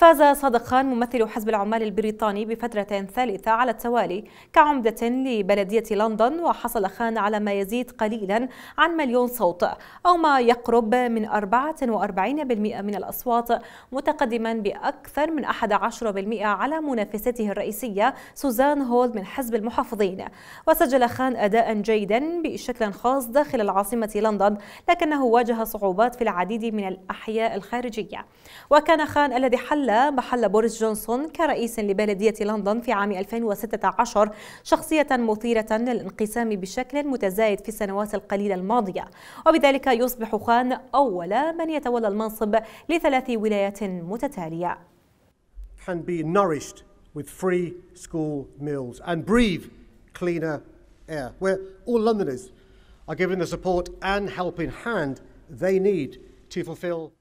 فاز صادق خان ممثل حزب العمال البريطاني بفترة ثالثة على التوالي كعمدة لبلدية لندن وحصل خان على ما يزيد قليلا عن مليون صوت أو ما يقرب من 44% من الأصوات متقدما بأكثر من 11% على منافسته الرئيسية سوزان هول من حزب المحافظين وسجل خان أداء جيدا بشكل خاص داخل العاصمة لندن لكنه واجه صعوبات في العديد من الأحياء الخارجية وكان خان الذي حل محل بوريس جونسون كرئيس لبلدية لندن في عام 2016 شخصية مثيرة للانقسام بشكل متزايد في السنوات القليلة الماضية وبذلك يصبح خان أول من يتولى المنصب لثلاث ولايات متتالية can be nourished with free school meals and breathe cleaner air, where all Londoners are given the support and helping hand they need to fulfill